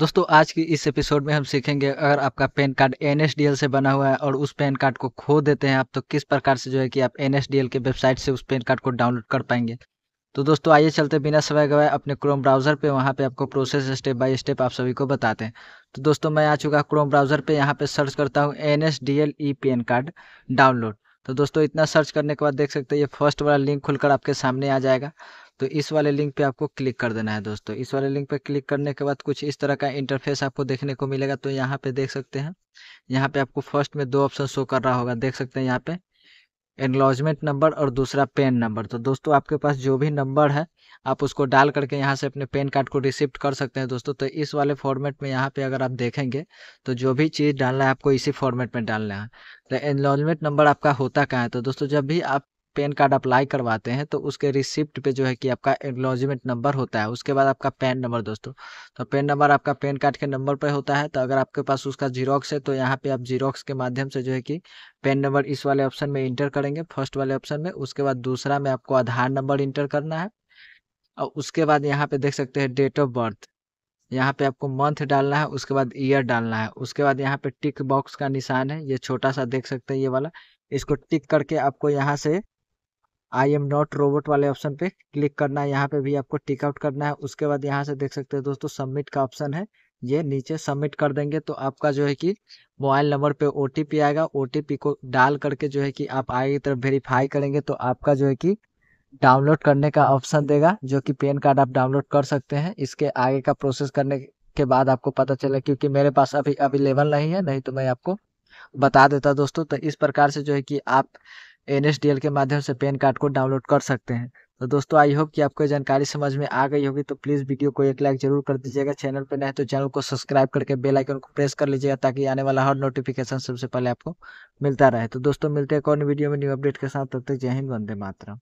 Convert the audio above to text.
दोस्तों आज की इस एपिसोड में हम सीखेंगे अगर आपका पैन कार्ड एन से बना हुआ है और उस पैन कार्ड को खो देते हैं आप तो किस प्रकार से जो है कि आप एन के वेबसाइट से उस पैन कार्ड को डाउनलोड कर पाएंगे तो दोस्तों आइए चलते बिना समय गवाए अपने क्रोम ब्राउज़र पे वहाँ पे आपको प्रोसेस स्टेप बाय स्टेप आप सभी को बताते हैं तो दोस्तों मैं आ चुका क्रोम ब्राउज़र पे यहाँ पे सर्च करता हूँ N S D L E N card download तो दोस्तों इतना सर्च करने के बाद देख सकते हैं ये फर्स्ट वाला लिंक खुलकर आपके सामने आ जाएगा तो इस वाले लिंक पे आपको क्लिक कर देना है दोस्तों इस वाले लिंक पे क्लिक करने के बाद कुछ इस तरह का इंटरफेस आपको देखने को मिलेगा तो यहाँ पे देख सकते हैं यहाँ पे आपको फर्स्ट में दो ऑप्शन शो कर रहा होगा देख सकते हैं यहाँ पे एनलॉजमेंट नंबर और दूसरा पेन नंबर तो दोस्तों आपके पास जो भी नंबर है आप उसको डाल करके यहाँ से अपने पेन कार्ड को रिसिप्ट कर सकते हैं दोस्तों तो इस वाले फॉर्मेट में यहाँ पे अगर आप देखेंगे तो जो भी चीज़ डालना है आपको इसी फॉर्मेट में डालना है तो एनलॉजमेंट नंबर आपका होता कहाँ है तो दोस्तों जब भी आप पैन कार्ड अप्लाई करवाते हैं तो उसके रिसिप्ट पे जो है कि आपका एक्नोलॉजमेंट नंबर होता है उसके बाद आपका पैन नंबर दोस्तों तो पैन नंबर आपका पैन कार्ड के नंबर पर होता है तो अगर आपके पास उसका जीरोक्स है तो यहाँ पे आप जीरोक्स के माध्यम से जो है कि पैन नंबर इस वाले ऑप्शन में इंटर करेंगे फर्स्ट वाले ऑप्शन में उसके बाद दूसरा में आपको आधार नंबर इंटर करना है और उसके बाद यहाँ पे देख सकते हैं डेट ऑफ बर्थ यहाँ पे आपको मंथ डालना है उसके बाद ईयर डालना है उसके बाद यहाँ पे टिक बॉक्स का निशान है ये छोटा सा देख सकते हैं ये वाला इसको टिक करके आपको यहाँ से आई एम नॉट रोबोट वाले ऑप्शन पे क्लिक करना है यहाँ पे भी आपको टिकआउट करना है उसके बाद यहाँ से देख सकते हैं दोस्तों सबमिट का ऑप्शन है ये नीचे सबमिट कर देंगे तो आपका जो है कि मोबाइल नंबर पे ओ आएगा ओ को डाल करके जो है कि आप आगे की तरफ वेरीफाई करेंगे तो आपका जो है कि डाउनलोड करने का ऑप्शन देगा जो कि पेन कार्ड आप डाउनलोड कर सकते हैं इसके आगे का प्रोसेस करने के बाद आपको पता चला क्योंकि मेरे पास अभी अवेलेबल नहीं है नहीं तो मैं आपको बता देता दोस्तों तो इस प्रकार से जो है कि आप एन के माध्यम से पैन कार्ड को डाउनलोड कर सकते हैं तो दोस्तों आई होप कि आपको जानकारी समझ में आ गई होगी तो प्लीज़ वीडियो को एक लाइक जरूर कर दीजिएगा चैनल पर नहीं तो चैनल को सब्सक्राइब करके बेल आइकन को प्रेस कर लीजिएगा ताकि आने वाला हर नोटिफिकेशन सबसे पहले आपको मिलता रहे तो दोस्तों मिलते हैं कौन वीडियो में न्यू अपडेट के साथ तब तक जय हिंद वंदे मातरम